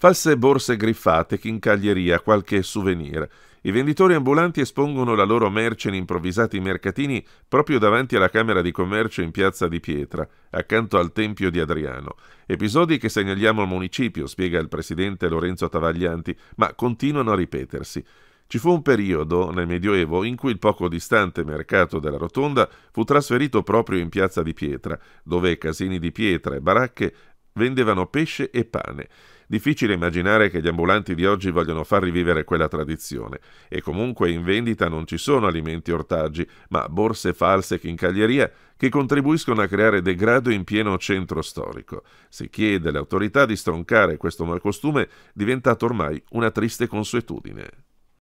false borse griffate, chincaglieria, qualche souvenir. I venditori ambulanti espongono la loro merce in improvvisati mercatini proprio davanti alla Camera di Commercio in Piazza di Pietra, accanto al Tempio di Adriano. Episodi che segnaliamo al municipio, spiega il presidente Lorenzo Tavaglianti, ma continuano a ripetersi. Ci fu un periodo, nel Medioevo, in cui il poco distante mercato della Rotonda fu trasferito proprio in Piazza di Pietra, dove casini di pietra e baracche vendevano pesce e pane. Difficile immaginare che gli ambulanti di oggi vogliono far rivivere quella tradizione. E comunque in vendita non ci sono alimenti ortaggi, ma borse false e chincaglieria che contribuiscono a creare degrado in pieno centro storico. Si chiede alle autorità di stroncare questo malcostume diventato ormai una triste consuetudine.